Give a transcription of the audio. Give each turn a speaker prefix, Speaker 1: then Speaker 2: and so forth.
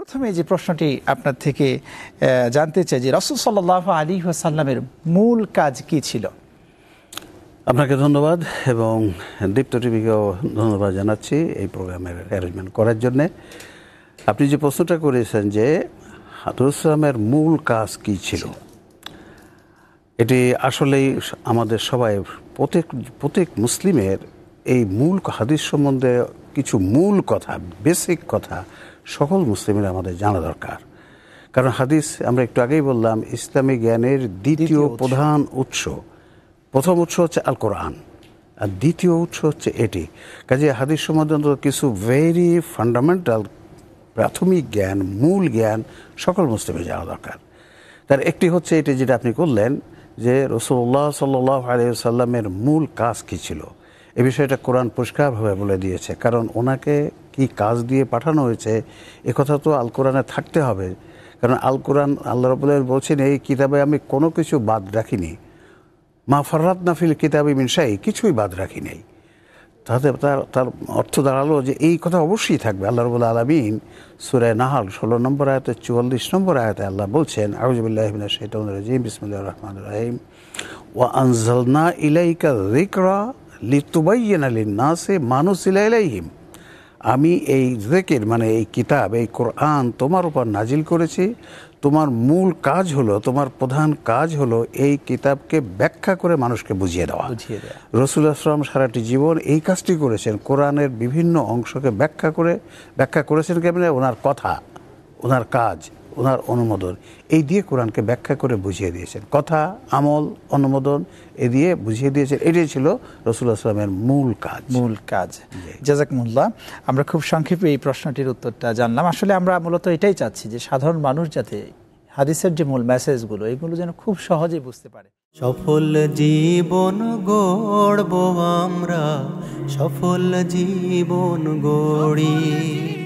Speaker 1: প্রথমে যে প্রশ্নটি আপনার থেকে জানতে চাই যে রসুল সাল আলী সাল্লামের মূল কাজ কি ছিল
Speaker 2: আপনাকে ধন্যবাদ এবং দীপ্ত টিভিকেও ধন্যবাদ জানাচ্ছি এই প্রোগ্রামের অ্যারেঞ্জমেন্ট করার জন্যে আপনি যে প্রশ্নটা করেছেন যে হাতুসলামের মূল কাজ কি ছিল এটি আসলেই আমাদের সবাই প্রত্যেক প্রত্যেক মুসলিমের এই মূল হাদিস সম্বন্ধে কিছু মূল কথা বেসিক কথা সকল মুসলিমের আমাদের জানা দরকার কারণ হাদিস আমরা একটু আগেই বললাম ইসলামী জ্ঞানের দ্বিতীয় প্রধান উৎস প্রথম উৎস হচ্ছে আল কোরআন আর দ্বিতীয় উৎস হচ্ছে এটি কাজে হাদিস সম্বন্ধে কিছু ভেরি ফান্ডামেন্টাল প্রাথমিক জ্ঞান মূল জ্ঞান সকল মুসলিমের জানা দরকার তার একটি হচ্ছে এটি যেটা আপনি করলেন যে রসুল্লাহ সাল্লাহ আলিয়া সাল্লামের মূল কাজ কী ছিল এ বিষয়টা কোরআন পরিষ্কারভাবে বলে দিয়েছে কারণ ওনাকে কি কাজ দিয়ে পাঠানো হয়েছে এ কথা তো আল কোরআনে থাকতে হবে কারণ আল কোরআন আল্লাহ রবুল্লাহ বলছেন এই কিতাবে আমি কোনো কিছু বাদ রাখিনি মা ফররাত নাফিল কিতাবি মিনসাই কিছুই বাদ রাখি নাই তাতে তার তার অর্থ দাঁড়ালো যে এই কথা অবশ্যই থাকবে আল্লাহ রবুল্লা আলমিন সুরায় নাহাল ষোলো নম্বর আয়তে চুয়াল্লিশ নম্বর আয়তে আল্লাহ বলছেন আউজবুল্লাহমিনা শেতম রাজিম বিসমুল্লাহ রহমান রাহিম ওয়া আনজালনা ইলাইকা রিকরা না সে মানুষ ইলাইলাইহিম আমি এই জেকের মানে এই কিতাব এই কোরআন তোমার উপর নাজিল করেছি তোমার মূল কাজ হলো তোমার প্রধান কাজ হলো এই কিতাবকে ব্যাখ্যা করে মানুষকে বুঝিয়ে দেওয়া রসুল আসলাম সারাটি জীবন এই কাজটি করেছেন কোরআনের বিভিন্ন অংশকে ব্যাখ্যা করে ব্যাখ্যা করেছেন কেমন ওনার কথা ওনার কাজ ওনার অনুমোদন এই দিয়ে কোরআনকে ব্যাখ্যা করে বুঝিয়ে দিয়েছেন কথা
Speaker 1: আমল অনুমোদন এ দিয়ে বুঝিয়ে দিয়েছেন এটাই ছিল রসুল আসলামের মূল কাজ মূল কাজ জাজাকমুল্লাহ আমরা খুব সংক্ষেপে এই প্রশ্নটির উত্তরটা জানলাম আসলে আমরা মূলত এটাই চাচ্ছি যে সাধারণ মানুষ যাতে হাদিসের যে মূল মেসেজগুলো এগুলো যেন খুব সহজে বুঝতে পারে সফল জীবন গড়ব আমরা সফল জীবন গড়ি